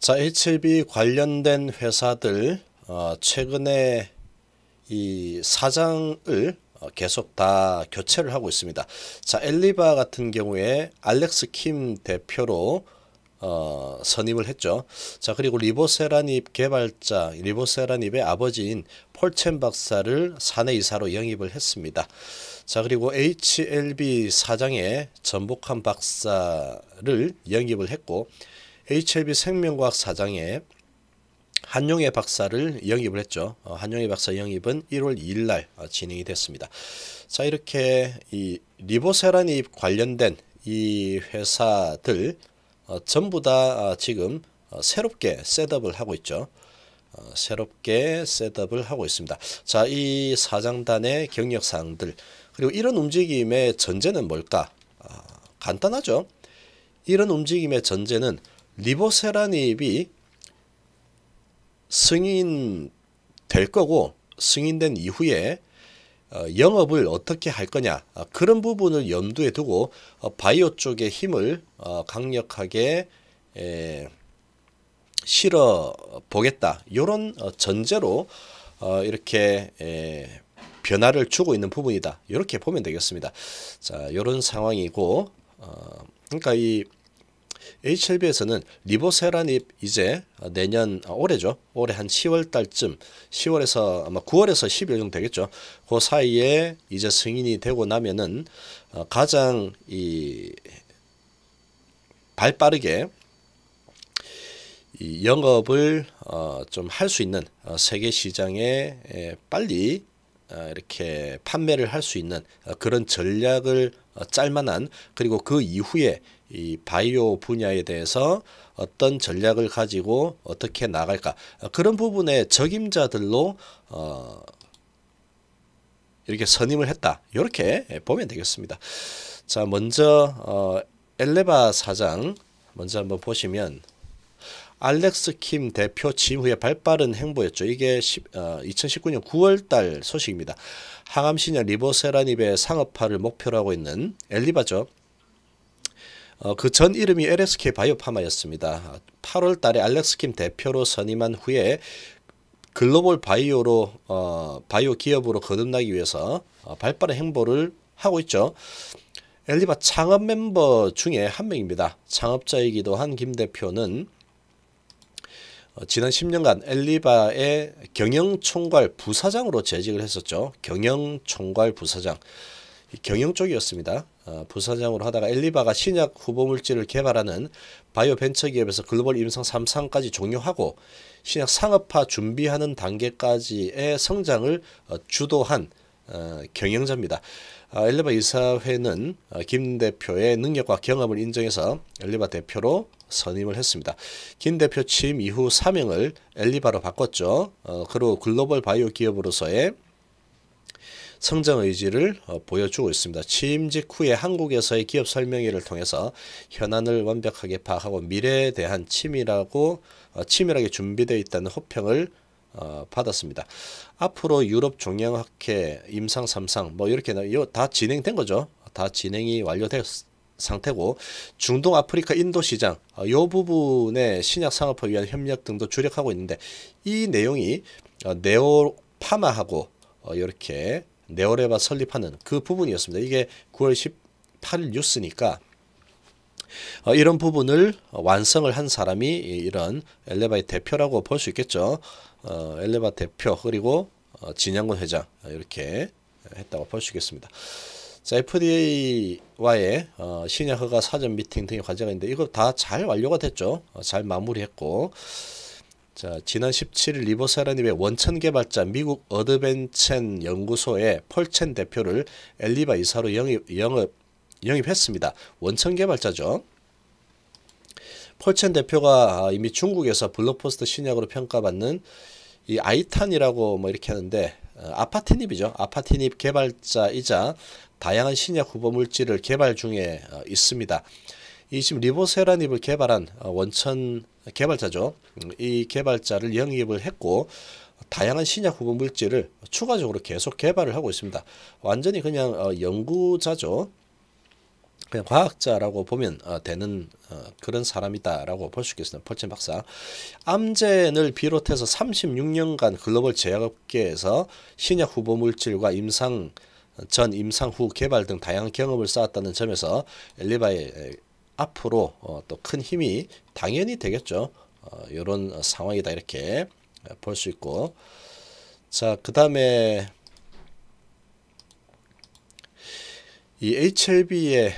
자, HIV 관련된 회사들 어, 최근에 이 사장을 어, 계속 다 교체를 하고 있습니다. 자, 엘리바 같은 경우에 알렉스 킴 대표로 어, 선임을 했죠. 자, 그리고 리보세라닙 개발자, 리보세라닙의 아버지인 폴첸 박사를 사내 이사로 영입을 했습니다. 자, 그리고 HLB 사장의 전복한 박사를 영입을 했고, HIV 생명과학 사장의 한용의 박사를 영입을 했죠. 어, 한용의 박사 영입은 1월 2일 날 어, 진행이 됐습니다. 자 이렇게 이 리보세란이 관련된 이 회사들 어, 전부 다 지금 새롭게 셋업을 하고 있죠. 새롭게 셋업을 하고 있습니다. 자, 이 사장단의 경력 사항들 그리고 이런 움직임의 전제는 뭘까? 아, 간단하죠. 이런 움직임의 전제는 리보세라닙이 승인 될 거고 승인된 이후에 어, 영업을 어떻게 할 거냐 어, 그런 부분을 염두에 두고 어, 바이오 쪽의 힘을 강력하게 실어 보겠다 이런 전제로 이렇게 변화를 주고 있는 부분이다 이렇게 보면 되겠습니다 자 이런 상황이고 그러니까 이 HLB에서는 리보세라이 이제 내년 아, 올해죠. 올해 한 10월 달쯤 10월에서 아마 9월에서 10일 정도 되겠죠. 그 사이에 이제 승인이 되고 나면은 어, 가장 이 발빠르게 이 영업을 어, 좀 할 수 있는 어, 세계 시장에 에, 빨리 어, 이렇게 판매를 할 수 있는 어, 그런 전략을 어, 짤만한 그리고 그 이후에 이 바이오 분야에 대해서 어떤 전략을 가지고 어떻게 나갈까 그런 부분에 적임자들로 어 이렇게 선임을 했다 이렇게 보면 되겠습니다. 자 먼저 어 엘레바 사장 먼저 한번 보시면 알렉스 킴 대표 지후의 발빠른 행보였죠. 이게 10, 어, 2019년 9월달 소식입니다. 항암신약 리보세라닙의 상업화를 목표로 하고 있는 엘리바죠. 어, 그전 이름이 LSK 바이오파마였습니다. 8월 달에 알렉스킴 대표로 선임한 후에 글로벌 바이오로 어, 바이오 기업으로 거듭나기 위해서 어, 발빠른 행보를 하고 있죠. 엘리바 창업 멤버 중에 한 명입니다. 창업자이기도 한 김 대표는 어, 지난 10년간 엘리바의 경영총괄 부사장으로 재직을 했었죠. 경영총괄 부사장. 경영 쪽이었습니다. 어, 부사장으로 하다가 엘리바가 신약 후보물질을 개발하는 바이오 벤처기업에서 글로벌 임상 3상까지 종료하고 신약 상업화 준비하는 단계까지의 성장을 어, 주도한 어, 경영자입니다. 엘리바 이사회는 김 대표의 능력과 경험을 인정해서 엘리바 대표로 선임을 했습니다. 김 대표 취임 이후 사명을 엘리바로 바꿨죠. 그리고 글로벌 바이오 기업으로서의 성장 의지를 어, 보여주고 있습니다. 취임직 후에 한국에서의 기업 설명회를 통해서 현안을 완벽하게 파악하고 미래에 대한 치밀하고 어, 치밀하게 준비되어 있다는 호평을 어, 받았습니다. 앞으로 유럽 종양학회 임상 3상 뭐 이렇게 다 진행된 거죠. 다 진행이 완료된 상태고 중동 아프리카 인도 시장 어, 요 부분에 신약 상업을 위한 협력 등도 주력하고 있는데 이 내용이 어, 네오 파마하고 어, 이렇게 네오레바 설립하는 그 부분이었습니다. 이게 9월 18일 뉴스니까 어, 이런 부분을 완성을 한 사람이 이런 엘레바의 대표라고 볼 수 있겠죠. 어, 엘레바 대표 그리고 어, 진양곤 회장 어, 이렇게 했다고 볼 수 있겠습니다. 자, FDA와의 어, 신약 허가 사전 미팅 등의 과제가 있는데 이거 다 잘 완료가 됐죠. 어, 잘 마무리했고 자, 지난 17일 리버사라님의 원천 개발자 미국 어드벤첸 연구소의 펄첸 대표를 엘리바 이사로 영입, 영업, 영입했습니다. 원천 개발자죠. 펄첸 대표가 아, 이미 중국에서 블록포스트 신약으로 평가받는 이 아이탄이라고 뭐 이렇게 하는데 어, 아파티닙이죠. 아파티닙 개발자이자 다양한 신약 후보 물질을 개발 중에 어, 있습니다. 이 지금 리보세라닙을 개발한 어, 원천 개발자죠. 음, 이 개발자를 영입을 했고 다양한 신약 후보 물질을 추가적으로 계속 개발을 하고 있습니다. 완전히 그냥 어, 연구자죠. 그냥 과학자라고 보면 어, 되는 그런 사람이다라고 볼 수 있겠습니다. 폴첸 박사. 암젠을 비롯해서 36년간 글로벌 제약업계에서 신약 후보 물질과 임상 전 임상 후 개발 등 다양한 경험을 쌓았다는 점에서 엘리바의 앞으로 어, 또큰 힘이 당연히 되겠죠. 어, 이런 상황이다 이렇게 볼 수 있고 자그 다음에 이 HLB의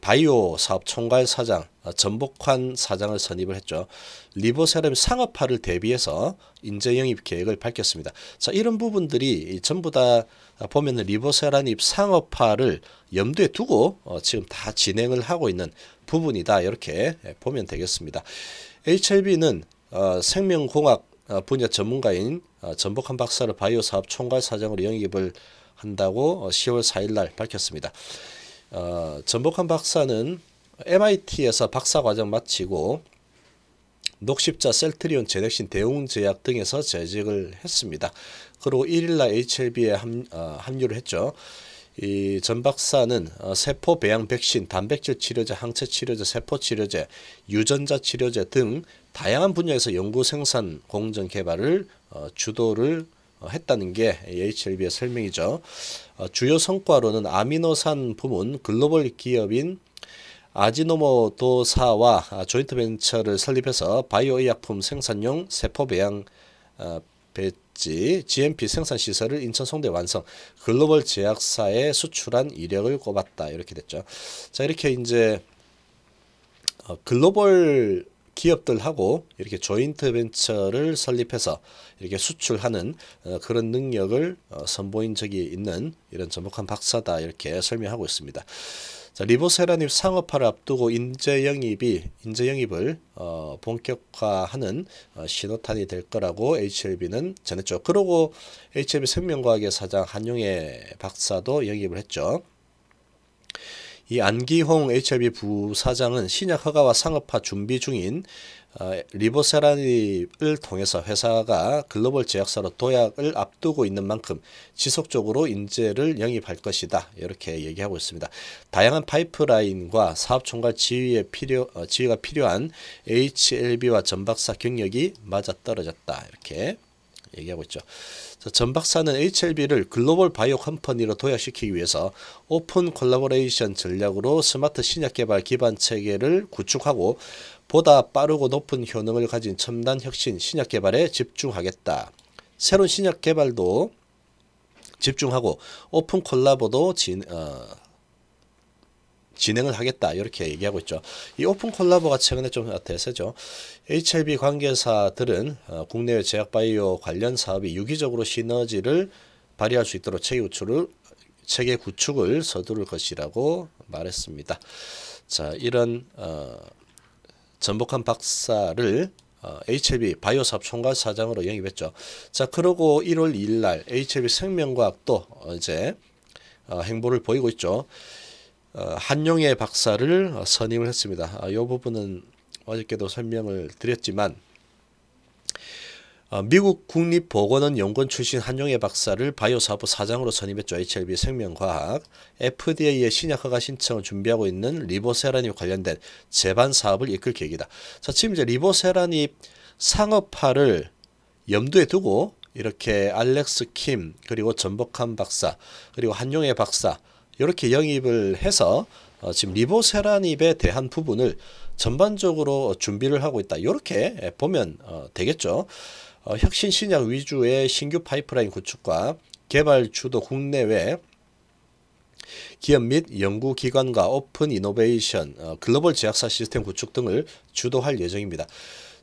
바이오 사업 총괄 사장 어, 전복환 사장을 선임을 했죠. 리보세램 상업화를 대비해서 인재 영입 계획을 밝혔습니다. 자, 이런 부분들이 전부 다 보면 리보세란입 상업화를 염두에 두고 어, 지금 다 진행을 하고 있는 부분이다. 이렇게 보면 되겠습니다. HLB는 어, 생명공학 분야 전문가인 전복환 박사를 바이오 사업 총괄 사장으로 영입을 한다고 10월 어, 4일 날 밝혔습니다. 어, 전복한 박사는 MIT에서 박사 과정 마치고 녹십자 셀트리온 제넥신 대웅제약 등에서 재직을 했습니다. 그리고 1일날 HLB에 합, 어, 합류를 했죠. 이전 박사는 어, 세포 배양 백신, 단백질 치료제, 항체 치료제, 세포 치료제, 유전자 치료제 등 다양한 분야에서 연구 생산 공정 개발을 어, 주도를 어, 했다는 게 HLB의 설명이죠. 어, 주요 성과로는 아미노산 부문 글로벌 기업인 아지노모도사와 조인트 벤처를 설립해서 바이오의약품 생산용 세포배양 어, 배지 GMP 생산 시설을 인천 송대 완성 글로벌 제약사에 수출한 이력을 꼽았다 이렇게 됐죠. 자 이렇게 이제 글로벌 기업들하고 이렇게 조인트 벤처를 설립해서 이렇게 수출하는 어, 그런 능력을 어, 선보인 적이 있는 이런 전복한 박사다 이렇게 설명하고 있습니다. 자, 리보세라님 상업화를 앞두고 인재 영입이 인재 영입을 어, 본격화하는 어, 신호탄이 될 거라고 HLB는 전했죠. 그러고 HLB 생명과학의 사장 한용의 박사도 영입을 했죠. 이 안기홍 HIV 부사장은 신약 허가와 상업화 준비 중인 어, 리보세라닙을 통해서 회사가 글로벌 제약사로 도약을 앞두고 있는 만큼 지속적으로 인재를 영입할 것이다. 이렇게 얘기하고 있습니다. 다양한 파이프라인과 사업 총괄 지위에 필요 어, 지위가 필요한 HLB와 전박사 경력이 맞아떨어졌다. 이렇게 얘기하고 있죠. 전박사는 HLB를 글로벌 바이오 컴퍼니로 도약시키기 위해서 오픈 콜라보레이션 전략으로 스마트 신약 개발 기반 체계를 구축하고 보다 빠르고 높은 효능을 가진 첨단 혁신 신약 개발에 집중하겠다. 새로운 신약 개발도 집중하고 오픈 콜라보도 진, 어, 진행을 하겠다 이렇게 얘기하고 있죠. 이 오픈 콜라보가 최근에 좀 대세죠. HLB 관계사들은 어, 국내 제약바이오 관련 사업이 유기적으로 시너지를 발휘할 수 있도록 체계 구축을 체계 구축을 서두를 것이라고 말했습니다. 자 이런 어, 전복한 박사를 어, HLB 바이오사업 총괄 사장으로 영입했죠. 자 그러고 1월 2일 날 HLB 생명과학도 어제 어, 행보를 보이고 있죠. 어, 한용의 박사를 어, 선임을 했습니다. 이 아, 부분은 어저께도 설명을 드렸지만 어, 미국 국립보건원 연구원 출신 한용의 박사를 바이오사부 사장으로 선임했죠. HLB 생명과학 FDA의 신약허가 신청을 준비하고 있는 리보세란이 관련된 재반 사업을 이끌 계획이다. 자, 지금 이제 리보세란이 상업화를 염두에 두고 이렇게 알렉스 킴 그리고 전복한 박사 그리고 한용의 박사 이렇게 영입을 해서 어, 지금 리보세라닙에 대한 부분을 전반적으로 준비를 하고 있다. 이렇게 보면 어, 되겠죠. 어, 혁신 신약 위주의 신규 파이프라인 구축과 개발 주도 국내외 기업 및 연구기관과 오픈 이노베이션, 어, 글로벌 제약사 시스템 구축 등을 주도할 예정입니다.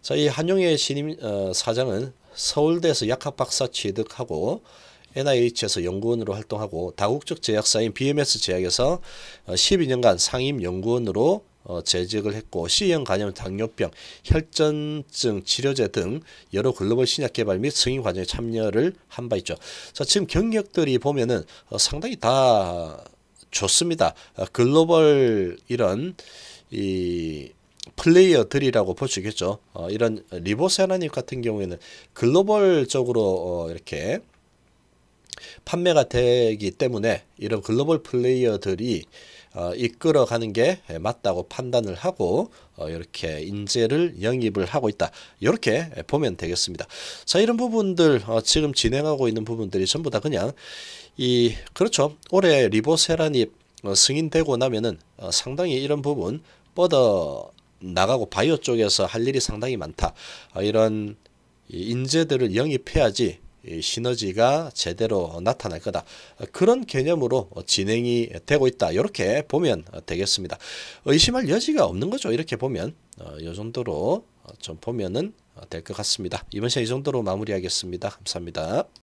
자, 이 한용의 신임 어, 사장은 서울대에서 약학 박사 취득하고 NIH에서 연구원으로 활동하고 다국적 제약사인 BMS 제약에서 12년간 어, 상임 연구원으로 어, 재직을 했고 C형 간염, 당뇨병, 혈전증 치료제 등 여러 글로벌 신약 개발 및 승인 과정에 참여를 한 바 있죠. 자, 지금 경력들이 보면은 어, 상당히 다 좋습니다. 글로벌 이런 이 플레이어들이라고 볼 수 있겠죠. 어, 이런 리보세나님 같은 경우에는 글로벌적으로 어, 이렇게 판매가 되기 때문에 이런 글로벌 플레이어들이 어, 이끌어가는 게 맞다고 판단을 하고 어, 이렇게 인재를 영입을 하고 있다. 이렇게 보면 되겠습니다. 자 이런 부분들 어, 지금 진행하고 있는 부분들이 전부 다 그냥 이 그렇죠. 올해 리보세라니 어, 승인되고 나면은 어, 상당히 이런 부분 뻗어 나가고 바이오 쪽에서 할 일이 상당히 많다. 어, 이런 인재들을 영입해야지 시너지가 제대로 나타날 거다. 그런 개념으로 진행이 되고 있다. 이렇게 보면 되겠습니다. 의심할 여지가 없는 거죠. 이렇게 보면 이 어, 정도로 좀 보면은 될 것 같습니다. 이번 시간 이 정도로 마무리하겠습니다. 감사합니다.